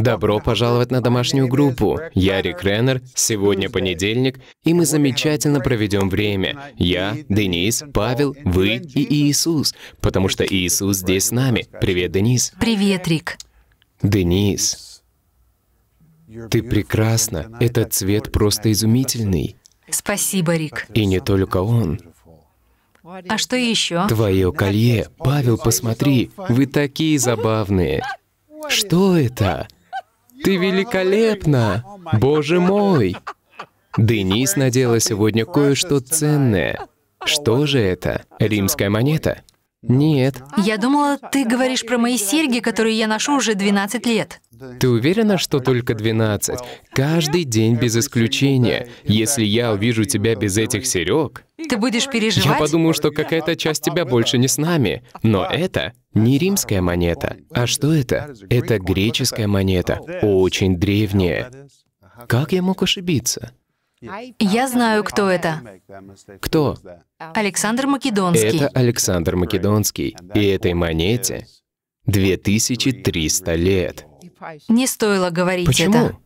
Добро пожаловать на домашнюю группу. Я Рик Реннер, сегодня понедельник, и мы замечательно проведем время. Я, Денис, Павел, вы и Иисус, потому что Иисус здесь с нами. Привет, Денис. Привет, Рик. Денис, ты прекрасна. Этот цвет просто изумительный. Спасибо, Рик. И не только он. А что еще? Твое колье. Павел, посмотри, вы такие забавные. Что это? Ты великолепна! Боже мой! Денис надела сегодня кое-что ценное. Что же это? Римская монета. Нет. Я думала, ты говоришь про мои серьги, которые я ношу уже 12 лет. Ты уверена, что только 12? Каждый день без исключения. Если я увижу тебя без этих серег... Ты будешь переживать? Я подумаю, что какая-то часть тебя больше не с нами. Но это не римская монета. А что это? Это греческая монета. Очень древняя. Как я мог ошибиться? Я знаю, кто это. Кто? Александр Македонский. Это Александр Македонский. И этой монете 2300 лет. Не стоило говорить Почему? это.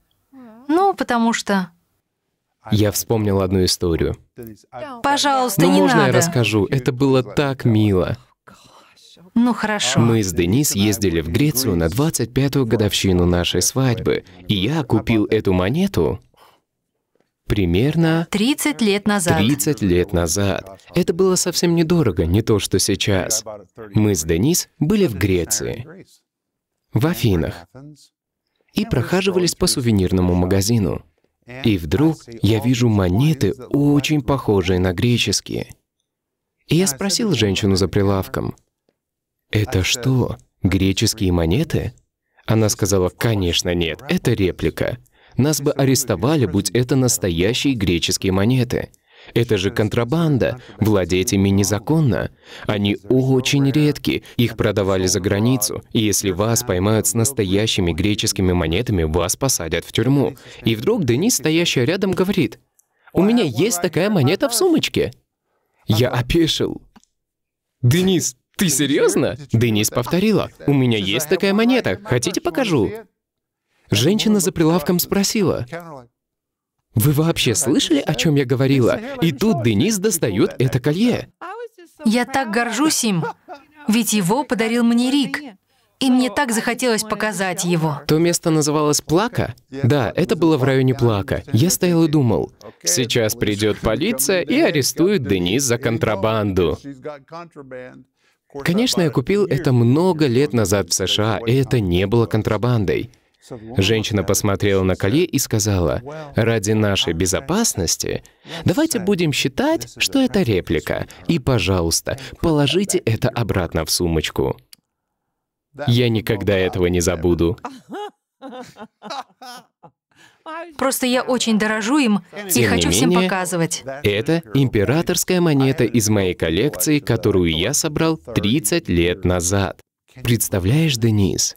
Ну, потому что... Я вспомнил одну историю. Пожалуйста, ну, не можно надо. я расскажу? Это было так мило. Ну хорошо. Мы с Денис ездили в Грецию на 25-ю годовщину нашей свадьбы, и я купил эту монету Примерно 30 лет назад. 30 лет назад. Это было совсем недорого, не то что сейчас. Мы с Денис были в Греции, в Афинах, и прохаживались по сувенирному магазину. И вдруг я вижу монеты, очень похожие на греческие. И я спросил женщину за прилавком, «Это что, греческие монеты?» Она сказала, «Конечно нет, это реплика. Нас бы арестовали, будь это настоящие греческие монеты. Это же контрабанда, владеть ими незаконно. Они очень редки, их продавали за границу, и если вас поймают с настоящими греческими монетами, вас посадят в тюрьму. И вдруг Денис, стоящий рядом, говорит, «У меня есть такая монета в сумочке». Я опешил. «Денис, ты серьезно?» Денис повторила, «У меня есть такая монета, хотите покажу?» Женщина за прилавком спросила, «Вы вообще слышали, о чем я говорила?» И тут Денис достает это колье. Я так горжусь им, ведь его подарил мне Рик. И мне так захотелось показать его. То место называлось Плака? Да, это было в районе Плака. Я стоял и думал, сейчас придет полиция и арестует Денис за контрабанду. Конечно, я купил это много лет назад в США, и это не было контрабандой. Женщина посмотрела на колье и сказала, «Ради нашей безопасности давайте будем считать, что это реплика, и, пожалуйста, положите это обратно в сумочку». Я никогда этого не забуду. Просто я очень дорожу им и Тем хочу менее, всем показывать. Это императорская монета из моей коллекции, которую я собрал 30 лет назад. Представляешь, Денис,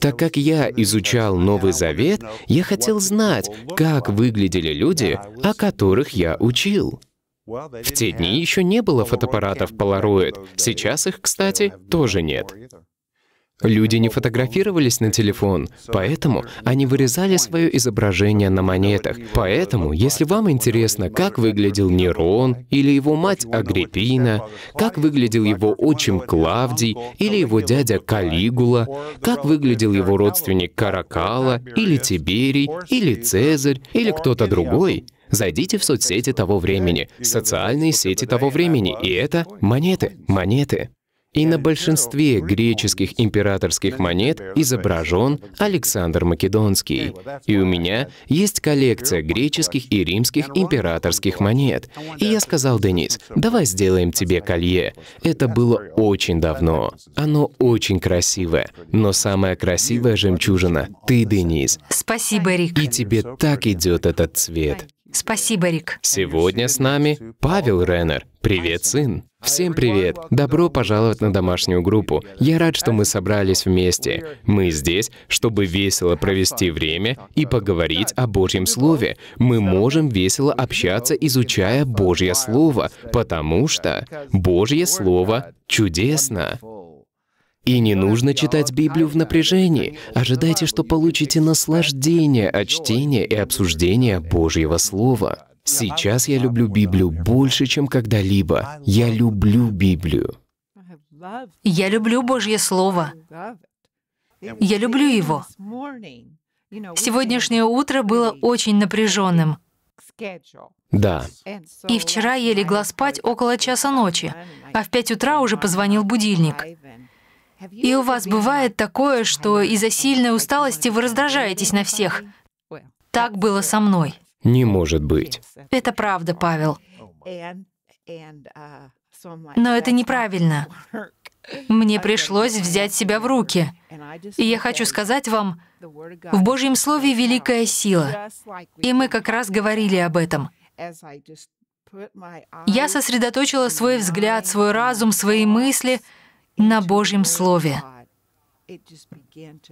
так как я изучал Новый Завет, я хотел знать, как выглядели люди, о которых я учил. В те дни еще не было фотоаппаратов Polaroid. Сейчас их, кстати, тоже нет. Люди не фотографировались на телефон, поэтому они вырезали свое изображение на монетах. Поэтому, если вам интересно, как выглядел Нерон или его мать Агриппина, как выглядел его отчим Клавдий или его дядя Калигула, как выглядел его родственник Каракала или Тиберий или Цезарь или кто-то другой, Зайдите в соцсети того времени, социальные сети того времени, и это монеты, монеты. И на большинстве греческих императорских монет изображен Александр Македонский. И у меня есть коллекция греческих и римских императорских монет. И я сказал, Денис, давай сделаем тебе колье. Это было очень давно. Оно очень красивое. Но самая красивая жемчужина — ты, Денис. Спасибо, Рик. И тебе так идет этот цвет. Спасибо, Рик. Сегодня с нами Павел Реннер. Привет, сын. Всем привет! Добро пожаловать на домашнюю группу. Я рад, что мы собрались вместе. Мы здесь, чтобы весело провести время и поговорить о Божьем Слове. Мы можем весело общаться, изучая Божье Слово, потому что Божье Слово чудесно. И не нужно читать Библию в напряжении. Ожидайте, что получите наслаждение от чтения и обсуждения Божьего Слова. Сейчас я люблю Библию больше, чем когда-либо. Я люблю Библию. Я люблю Божье Слово. Я люблю его. Сегодняшнее утро было очень напряженным. Да. И вчера я легла спать около часа ночи, а в пять утра уже позвонил будильник. И у вас бывает такое, что из-за сильной усталости вы раздражаетесь на всех. Так было со мной. Не может быть. Это правда, Павел. Но это неправильно. Мне пришлось взять себя в руки. И я хочу сказать вам, в Божьем Слове великая сила. И мы как раз говорили об этом. Я сосредоточила свой взгляд, свой разум, свои мысли на Божьем Слове.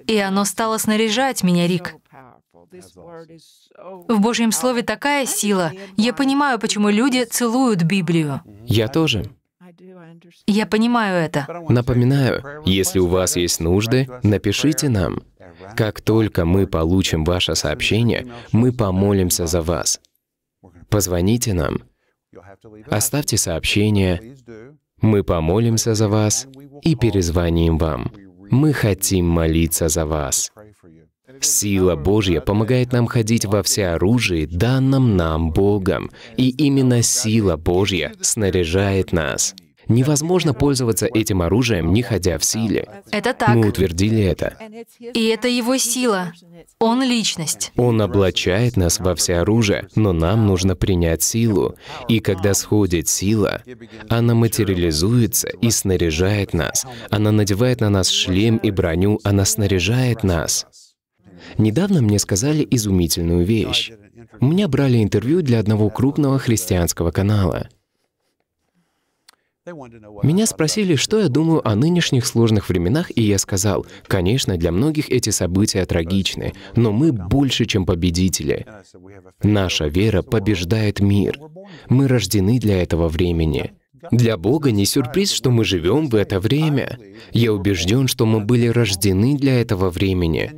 И оно стало снаряжать меня, Рик. В Божьем Слове такая сила. Я понимаю, почему люди целуют Библию. Mm-hmm. Я тоже. Я понимаю это. Напоминаю, если у вас есть нужды, напишите нам. Как только мы получим ваше сообщение, мы помолимся за вас. Позвоните нам. Оставьте сообщение. Мы помолимся за вас и перезвоним вам. Мы хотим молиться за вас. Сила Божья помогает нам ходить во всеоружии, данном нам Богом. И именно сила Божья снаряжает нас. Невозможно пользоваться этим оружием, не ходя в силе. Это так. Мы утвердили это. И это его сила. Он — личность. Он облачает нас во все оружие, но нам нужно принять силу. И когда сходит сила, она материализуется и снаряжает нас. Она надевает на нас шлем и броню, она снаряжает нас. Недавно мне сказали изумительную вещь. У меня брали интервью для одного крупного христианского канала. Меня спросили, что я думаю о нынешних сложных временах, и я сказал, конечно, для многих эти события трагичны, но мы больше, чем победители. Наша вера побеждает мир. Мы рождены для этого времени. Для Бога не сюрприз, что мы живем в это время. Я убежден, что мы были рождены для этого времени.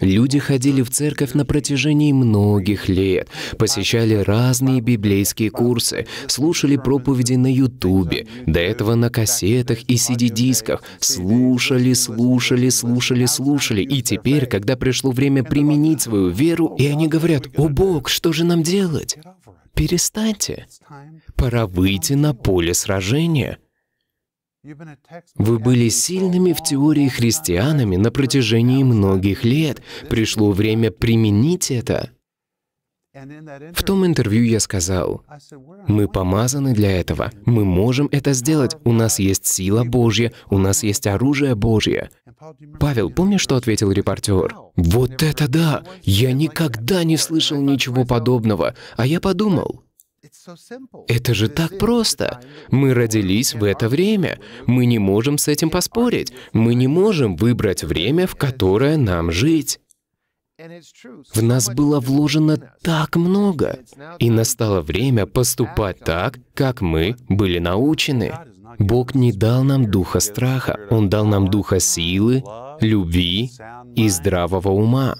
Люди ходили в церковь на протяжении многих лет, посещали разные библейские курсы, слушали проповеди на Ютубе, до этого на кассетах и CD-дисках, слушали, слушали, слушали, слушали. И теперь, когда пришло время применить свою веру, и они говорят, «О Бог, что же нам делать?» Перестаньте пора выйти на поле сражения. Вы были сильными в теории христианами на протяжении многих лет. Пришло время применить это. В том интервью я сказал, мы помазаны для этого, мы можем это сделать, у нас есть сила Божья, у нас есть оружие Божье. Павел, помнишь, что ответил репортер? Вот это да! Я никогда не слышал ничего подобного. А я подумал, это же так просто. Мы родились в это время. Мы не можем с этим поспорить. Мы не можем выбрать время, в которое нам жить. В нас было вложено так много, и настало время поступать так, как мы были научены. Бог не дал нам духа страха, Он дал нам духа силы, любви и здравого ума.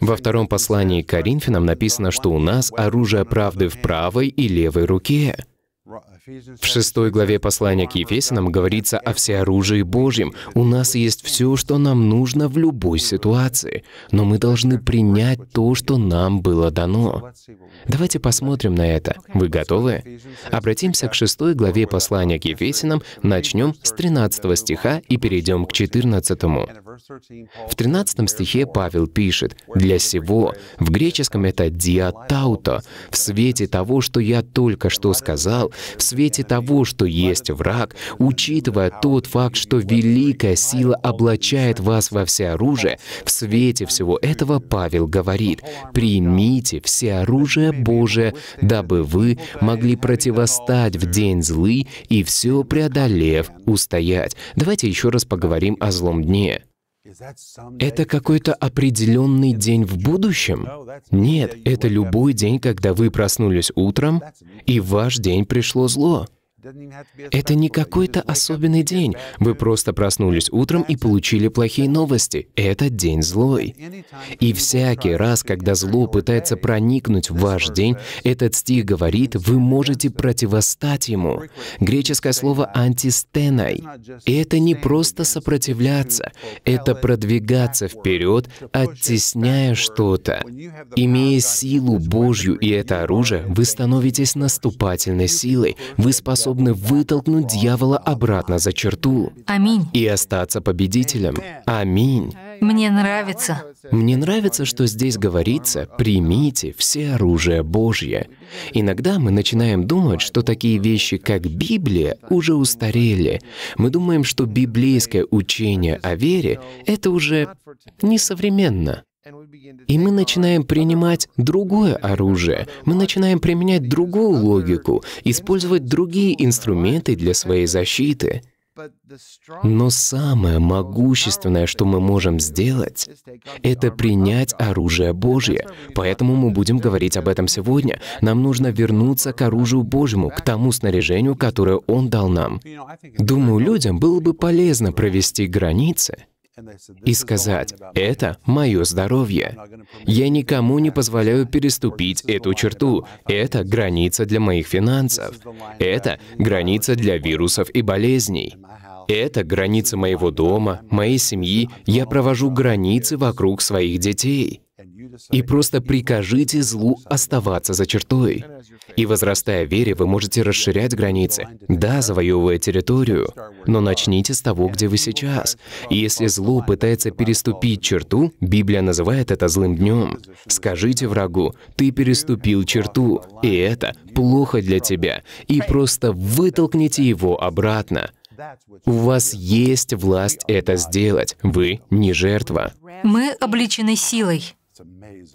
Во втором послании к Коринфянам написано, что у нас оружие правды в правой и левой руке. В шестой главе послания к Ефесянам говорится о всеоружии Божьем. У нас есть все, что нам нужно в любой ситуации, но мы должны принять то, что нам было дано. Давайте посмотрим на это. Вы готовы? Обратимся к шестой главе послания к Ефесянам, начнем с 13 стиха и перейдем к 14. В 13 стихе Павел пишет, «Для сего» в греческом это «диатауто», в свете того, что я только что сказал, в свете свете того, что есть враг, учитывая тот факт, что великая сила облачает вас во все оружие, в свете всего этого Павел говорит, «Примите все оружие Божие, дабы вы могли противостать в день злый и все преодолев устоять». Давайте еще раз поговорим о злом дне. Это какой-то определенный день в будущем? Нет, это любой день, когда вы проснулись утром, и в ваш день пришло зло. Это не какой-то особенный день. Вы просто проснулись утром и получили плохие новости. Этот день злой. И всякий раз, когда зло пытается проникнуть в ваш день, этот стих говорит, вы можете противостать ему. Греческое слово «антистенай». Это не просто сопротивляться, это продвигаться вперед, оттесняя что-то. Имея силу Божью и это оружие, вы становитесь наступательной силой. Вы способны способны вытолкнуть дьявола обратно за черту. Аминь. И остаться победителем. Аминь. Мне нравится. Мне нравится, что здесь говорится «примите все оружие Божье». Иногда мы начинаем думать, что такие вещи, как Библия, уже устарели. Мы думаем, что библейское учение о вере — это уже несовременно. И мы начинаем принимать другое оружие, мы начинаем применять другую логику, использовать другие инструменты для своей защиты. Но самое могущественное, что мы можем сделать, это принять оружие Божье. Поэтому мы будем говорить об этом сегодня. Нам нужно вернуться к оружию Божьему, к тому снаряжению, которое Он дал нам. Думаю, людям было бы полезно провести границы и сказать, это мое здоровье. Я никому не позволяю переступить эту черту. Это граница для моих финансов. Это граница для вирусов и болезней. Это граница моего дома, моей семьи. Я провожу границы вокруг своих детей и просто прикажите злу оставаться за чертой. И возрастая в вере, вы можете расширять границы, да, завоевывая территорию, но начните с того, где вы сейчас. И если зло пытается переступить черту, Библия называет это злым днем. Скажите врагу, ты переступил черту, и это плохо для тебя, и просто вытолкните его обратно. У вас есть власть это сделать. Вы не жертва. Мы обличены силой.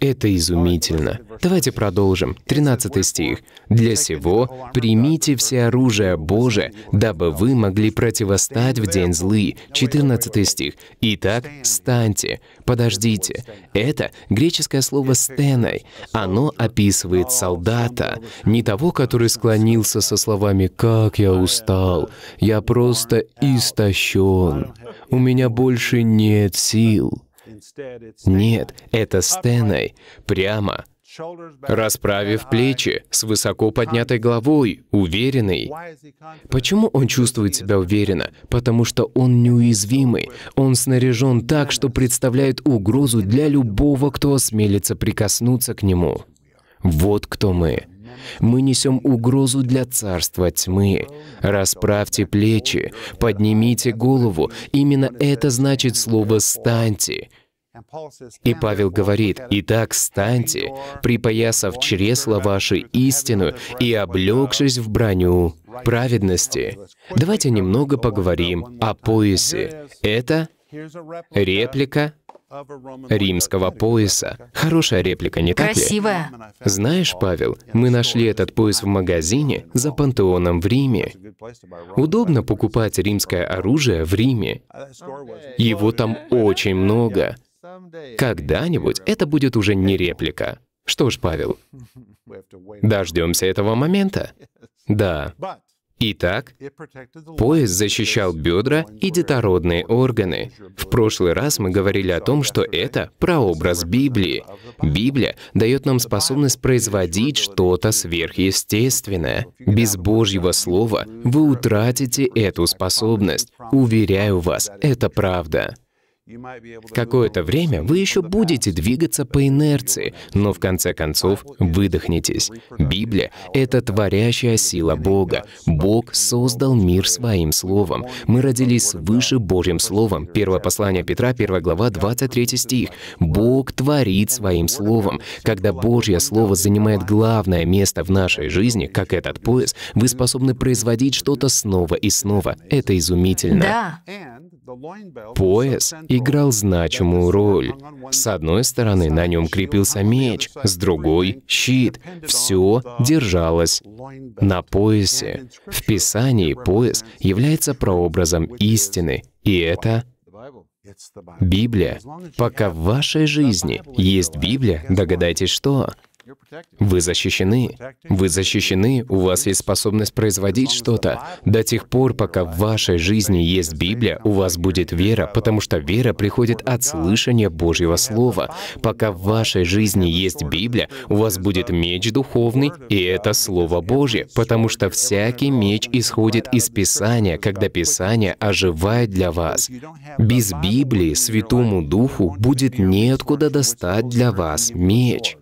Это изумительно. Давайте продолжим. 13 стих. «Для сего примите все оружие Божие, дабы вы могли противостать в день злы». 14 стих. «Итак, станьте, подождите». Это греческое слово «стеной». Оно описывает солдата, не того, который склонился со словами «Как я устал! Я просто истощен! У меня больше нет сил!» Нет, это Стеной, прямо, расправив плечи, с высоко поднятой головой, уверенный. Почему он чувствует себя уверенно? Потому что он неуязвимый. Он снаряжен так, что представляет угрозу для любого, кто осмелится прикоснуться к нему. Вот кто мы. Мы несем угрозу для царства тьмы. Расправьте плечи, поднимите голову. Именно это значит слово «станьте». И Павел говорит, «Итак, станьте, припоясав чресло ваши истину и облегшись в броню праведности». Давайте немного поговорим о поясе. Это реплика римского пояса. Хорошая реплика, не так ли? Красивая. Знаешь, Павел, мы нашли этот пояс в магазине за пантеоном в Риме. Удобно покупать римское оружие в Риме. Uh, Его там очень много. Когда-нибудь это будет уже не реплика. Что ж, Павел, дождемся этого момента. Да. Итак, пояс защищал бедра и детородные органы. В прошлый раз мы говорили о том, что это прообраз Библии. Библия дает нам способность производить что-то сверхъестественное. Без Божьего Слова вы утратите эту способность. Уверяю вас, это правда. Какое-то время вы еще будете двигаться по инерции, но в конце концов выдохнетесь. Библия — это творящая сила Бога. Бог создал мир своим словом. Мы родились свыше Божьим словом. Первое послание Петра, 1 глава, 23 стих. Бог творит своим словом. Когда Божье слово занимает главное место в нашей жизни, как этот пояс, вы способны производить что-то снова и снова. Это изумительно. Да. Пояс играл значимую роль. С одной стороны на нем крепился меч, с другой — щит. Все держалось на поясе. В Писании пояс является прообразом истины, и это Библия. Пока в вашей жизни есть Библия, догадайтесь что? Вы защищены. Вы защищены, у вас есть способность производить что-то. До тех пор, пока в вашей жизни есть Библия, у вас будет вера, потому что вера приходит от слышания Божьего Слова. Пока в вашей жизни есть Библия, у вас будет меч духовный, и это Слово Божье, потому что всякий меч исходит из Писания, когда Писание оживает для вас. Без Библии Святому Духу будет неоткуда достать для вас меч.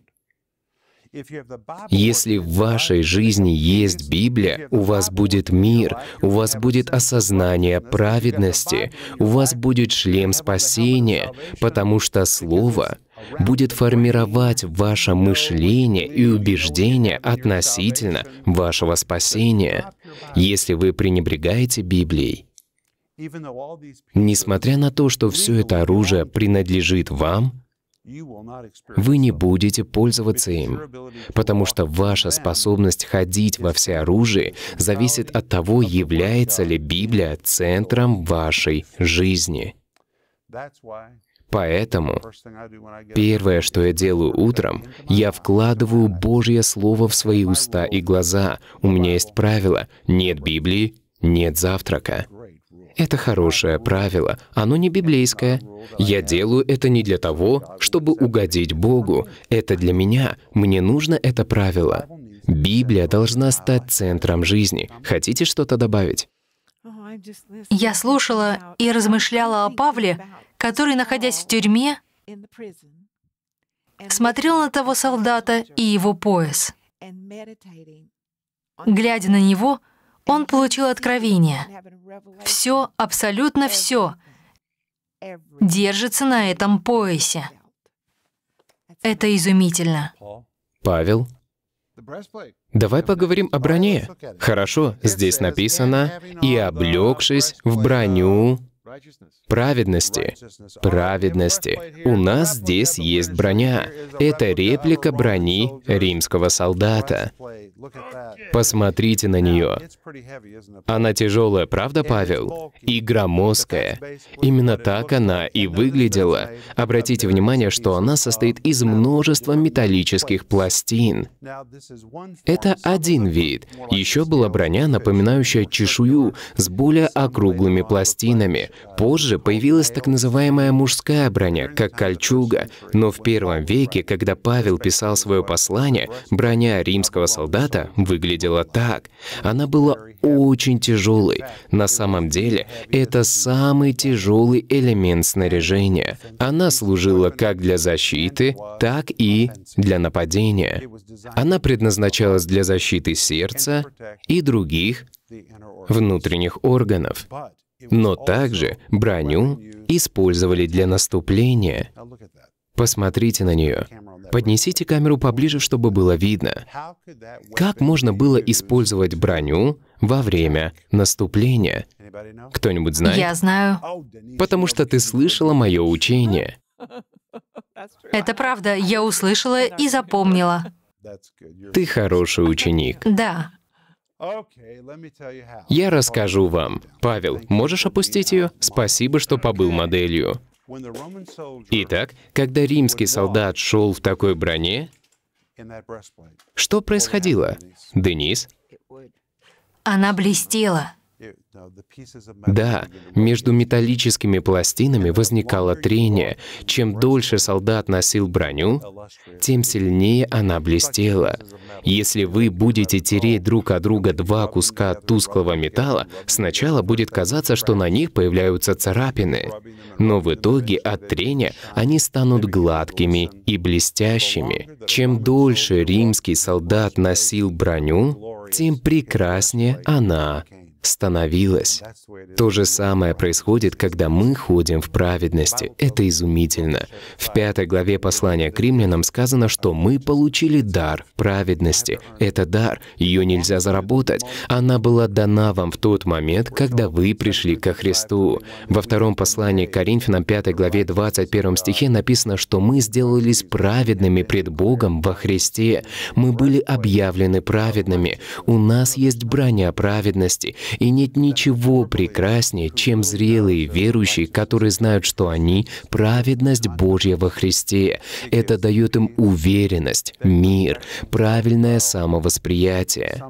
Если в вашей жизни есть Библия, у вас будет мир, у вас будет осознание праведности, у вас будет шлем спасения, потому что Слово будет формировать ваше мышление и убеждение относительно вашего спасения, если вы пренебрегаете Библией. Несмотря на то, что все это оружие принадлежит вам, вы не будете пользоваться им, потому что ваша способность ходить во всеоружии зависит от того, является ли Библия центром вашей жизни. Поэтому первое, что я делаю утром, я вкладываю Божье Слово в свои уста и глаза. У меня есть правило — нет Библии, нет завтрака. Это хорошее правило, оно не библейское. Я делаю это не для того, чтобы угодить Богу. Это для меня, мне нужно это правило. Библия должна стать центром жизни. Хотите что-то добавить? Я слушала и размышляла о Павле, который, находясь в тюрьме, смотрел на того солдата и его пояс. Глядя на него, он получил откровение. Все, абсолютно все, держится на этом поясе. Это изумительно. Павел, давай поговорим о броне. Хорошо, здесь написано «и облегшись в броню праведности. Праведности. У нас здесь есть броня. Это реплика брони римского солдата. Посмотрите на нее. Она тяжелая, правда, Павел? И громоздкая. Именно так она и выглядела. Обратите внимание, что она состоит из множества металлических пластин. Это один вид. Еще была броня, напоминающая чешую, с более округлыми пластинами, Позже появилась так называемая мужская броня, как кольчуга, но в первом веке, когда Павел писал свое послание, броня римского солдата выглядела так. Она была очень тяжелой. На самом деле, это самый тяжелый элемент снаряжения. Она служила как для защиты, так и для нападения. Она предназначалась для защиты сердца и других внутренних органов но также броню использовали для наступления. Посмотрите на нее. Поднесите камеру поближе, чтобы было видно. Как можно было использовать броню во время наступления? Кто-нибудь знает? Я знаю. Потому что ты слышала мое учение. Это правда. Я услышала и запомнила. Ты хороший ученик. Да. Я расскажу вам. Павел, можешь опустить ее? Спасибо, что побыл моделью. Итак, когда римский солдат шел в такой броне, что происходило? Денис? Она блестела. Да, между металлическими пластинами возникало трение. Чем дольше солдат носил броню, тем сильнее она блестела. Если вы будете тереть друг от друга два куска тусклого металла, сначала будет казаться, что на них появляются царапины. Но в итоге от трения они станут гладкими и блестящими. Чем дольше римский солдат носил броню, тем прекраснее она становилось. То же самое происходит, когда мы ходим в праведности. Это изумительно. В пятой главе послания к римлянам сказано, что мы получили дар праведности. Это дар, ее нельзя заработать. Она была дана вам в тот момент, когда вы пришли ко Христу. Во втором послании к Коринфянам, 5 главе 21 стихе написано, что мы сделались праведными пред Богом во Христе. Мы были объявлены праведными. У нас есть броня праведности, и нет ничего прекраснее, чем зрелые верующие, которые знают, что они — праведность Божья во Христе. Это дает им уверенность, мир, правильное самовосприятие.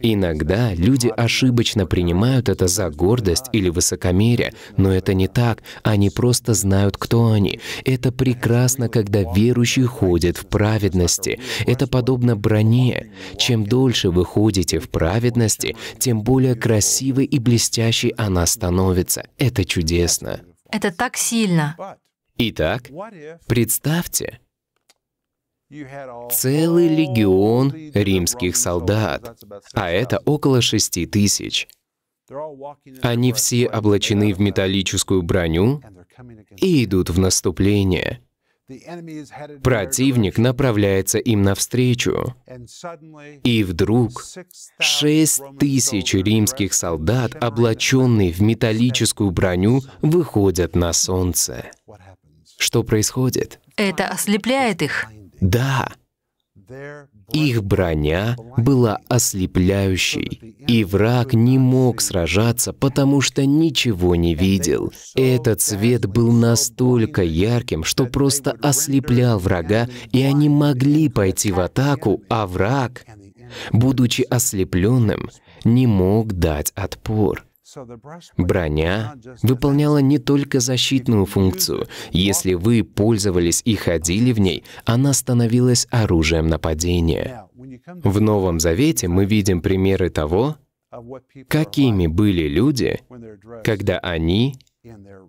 Иногда люди ошибочно принимают это за гордость или высокомерие, но это не так. Они просто знают, кто они. Это прекрасно, когда верующий ходит в праведности. Это подобно броне. Чем дольше вы ходите в праведности, тем более красивой и блестящей она становится. Это чудесно. Это так сильно. Итак, представьте, целый легион римских солдат, а это около шести тысяч. Они все облачены в металлическую броню и идут в наступление. Противник направляется им навстречу. И вдруг шесть тысяч римских солдат, облаченные в металлическую броню, выходят на солнце. Что происходит? Это ослепляет их. Да. Их броня была ослепляющей, и враг не мог сражаться, потому что ничего не видел. Этот свет был настолько ярким, что просто ослеплял врага, и они могли пойти в атаку, а враг, будучи ослепленным, не мог дать отпор. Броня выполняла не только защитную функцию. Если вы пользовались и ходили в ней, она становилась оружием нападения. В Новом Завете мы видим примеры того, какими были люди, когда они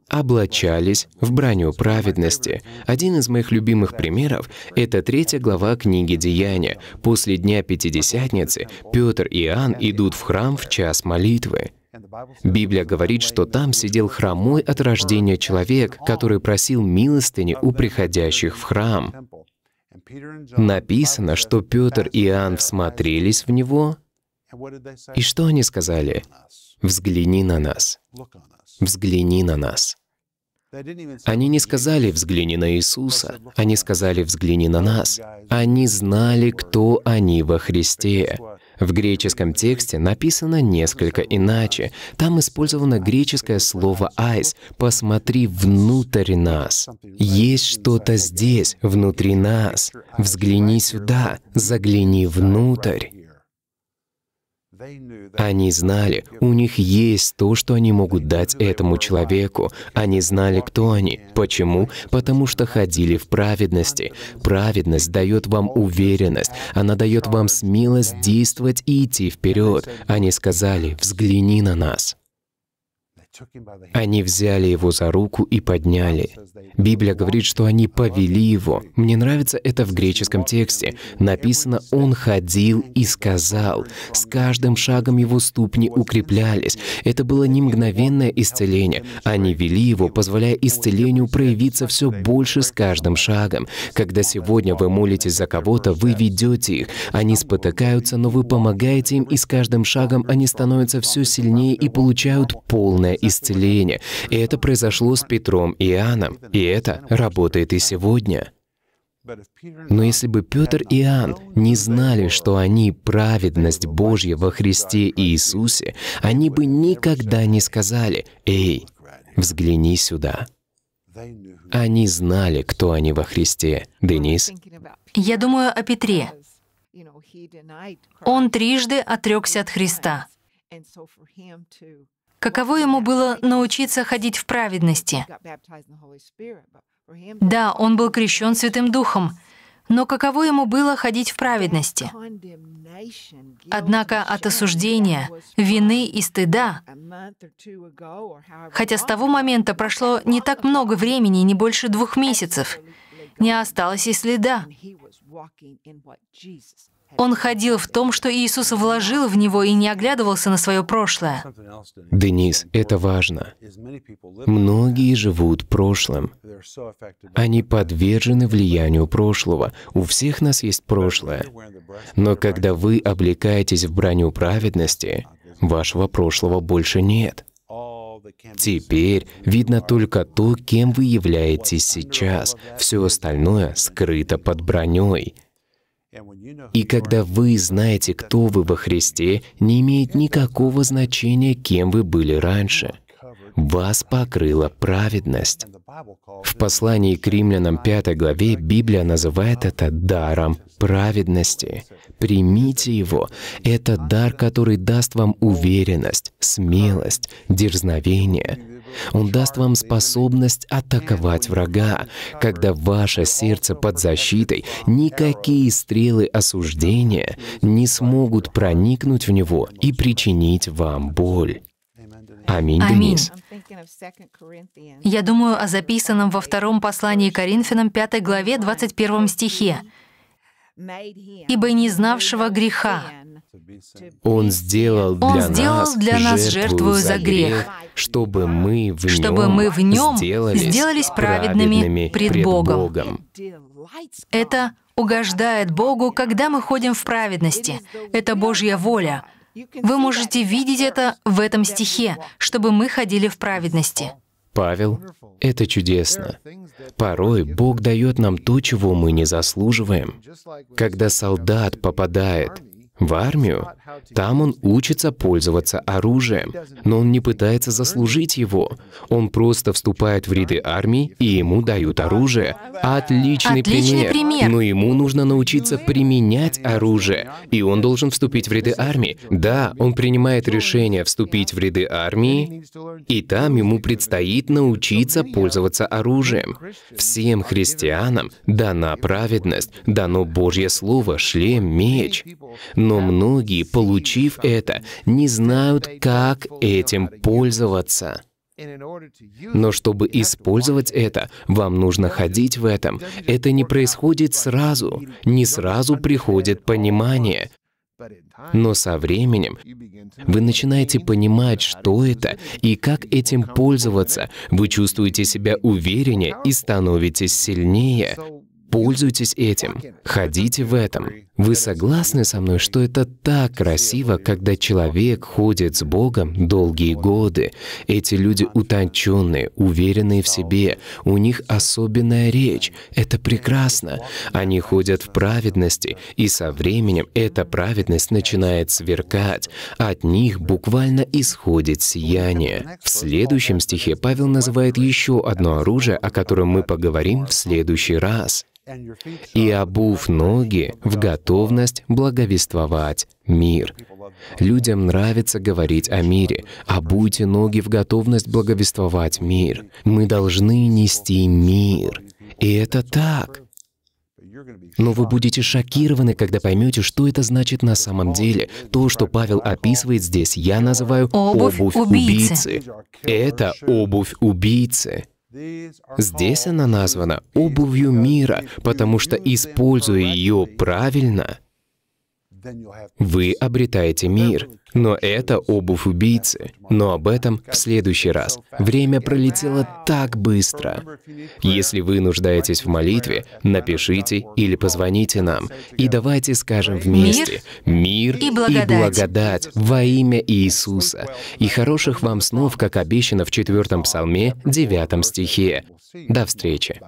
облачались в броню праведности. Один из моих любимых примеров — это третья глава книги «Деяния». После Дня Пятидесятницы Петр и Иоанн идут в храм в час молитвы. Библия говорит, что там сидел хромой от рождения человек, который просил милостыни у приходящих в храм. Написано, что Петр и Иоанн всмотрелись в него, и что они сказали? «Взгляни на нас». «Взгляни на нас». Они не сказали «взгляни на Иисуса», они сказали «взгляни на нас». Они знали, кто они во Христе. В греческом тексте написано несколько иначе. Там использовано греческое слово «айс» — «посмотри внутрь нас». Есть что-то здесь, внутри нас. Взгляни сюда, загляни внутрь. Они знали, у них есть то, что они могут дать этому человеку. Они знали, кто они. Почему? Потому что ходили в праведности. Праведность дает вам уверенность. Она дает вам смелость действовать и идти вперед. Они сказали, взгляни на нас. Они взяли его за руку и подняли. Библия говорит, что они повели его. Мне нравится это в греческом тексте. Написано «Он ходил и сказал». С каждым шагом его ступни укреплялись. Это было не мгновенное исцеление. Они вели его, позволяя исцелению проявиться все больше с каждым шагом. Когда сегодня вы молитесь за кого-то, вы ведете их. Они спотыкаются, но вы помогаете им, и с каждым шагом они становятся все сильнее и получают полное исцеление. И это произошло с Петром и Иоанном. И это работает и сегодня. Но если бы Петр и Иоанн не знали, что они праведность Божья во Христе Иисусе, они бы никогда не сказали, «Эй, взгляни сюда». Они знали, кто они во Христе. Денис? Я думаю о Петре. Он трижды отрекся от Христа. Каково ему было научиться ходить в праведности? Да, он был крещен Святым Духом, но каково ему было ходить в праведности? Однако от осуждения, вины и стыда, хотя с того момента прошло не так много времени, не больше двух месяцев, не осталось и следа. Он ходил в том, что Иисус вложил в него и не оглядывался на свое прошлое. Денис, это важно. Многие живут прошлым. Они подвержены влиянию прошлого. У всех нас есть прошлое. Но когда вы облекаетесь в броню праведности, вашего прошлого больше нет. Теперь видно только то, кем вы являетесь сейчас. Все остальное скрыто под броней. И когда вы знаете, кто вы во Христе, не имеет никакого значения, кем вы были раньше. Вас покрыла праведность. В послании к римлянам 5 главе Библия называет это даром праведности. Примите его. Это дар, который даст вам уверенность, смелость, дерзновение, он даст вам способность атаковать врага. Когда ваше сердце под защитой, никакие стрелы осуждения не смогут проникнуть в него и причинить вам боль. Аминь, Денис. Я думаю о записанном во втором послании Коринфянам 5 главе 21 стихе. «Ибо не знавшего греха, он сделал для, Он сделал нас, для нас жертву за грех, чтобы мы в чтобы нем, мы в нем сделались, сделались праведными, праведными пред Богом. Богом. Это угождает Богу, когда мы ходим в праведности. Это Божья воля. Вы можете видеть это в этом стихе, чтобы мы ходили в праведности. Павел, это чудесно. Порой Бог дает нам то, чего мы не заслуживаем. Когда солдат попадает в армию, там он учится пользоваться оружием, но он не пытается заслужить его. Он просто вступает в ряды армии, и ему дают оружие. Отличный, Отличный пример. пример. Но ему нужно научиться применять оружие, и он должен вступить в ряды армии. Да, он принимает решение вступить в ряды армии, и там ему предстоит научиться пользоваться оружием. Всем христианам дана праведность, дано Божье Слово, шлем, меч. Но многие, получив это, не знают, как этим пользоваться. Но чтобы использовать это, вам нужно ходить в этом. Это не происходит сразу, не сразу приходит понимание. Но со временем вы начинаете понимать, что это и как этим пользоваться. Вы чувствуете себя увереннее и становитесь сильнее. Пользуйтесь этим. Ходите в этом. Вы согласны со мной, что это так красиво, когда человек ходит с Богом долгие годы? Эти люди утонченные, уверенные в себе. У них особенная речь. Это прекрасно. Они ходят в праведности, и со временем эта праведность начинает сверкать. От них буквально исходит сияние. В следующем стихе Павел называет еще одно оружие, о котором мы поговорим в следующий раз и обув ноги в готовность благовествовать мир. Людям нравится говорить о мире. Обуйте ноги в готовность благовествовать мир. Мы должны нести мир. И это так. Но вы будете шокированы, когда поймете, что это значит на самом деле. То, что Павел описывает здесь, я называю обувь, обувь убийцы. убийцы. Это обувь убийцы. Здесь она названа обувью мира, потому что, используя ее правильно, вы обретаете мир, но это обувь убийцы. Но об этом в следующий раз. Время пролетело так быстро. Если вы нуждаетесь в молитве, напишите или позвоните нам. И давайте скажем вместе «Мир, мир и, благодать. и благодать во имя Иисуса». И хороших вам снов, как обещано в 4 псалме, 9 стихе. До встречи.